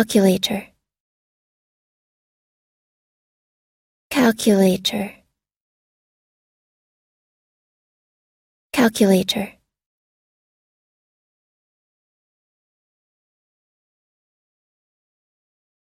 Calculator Calculator Calculator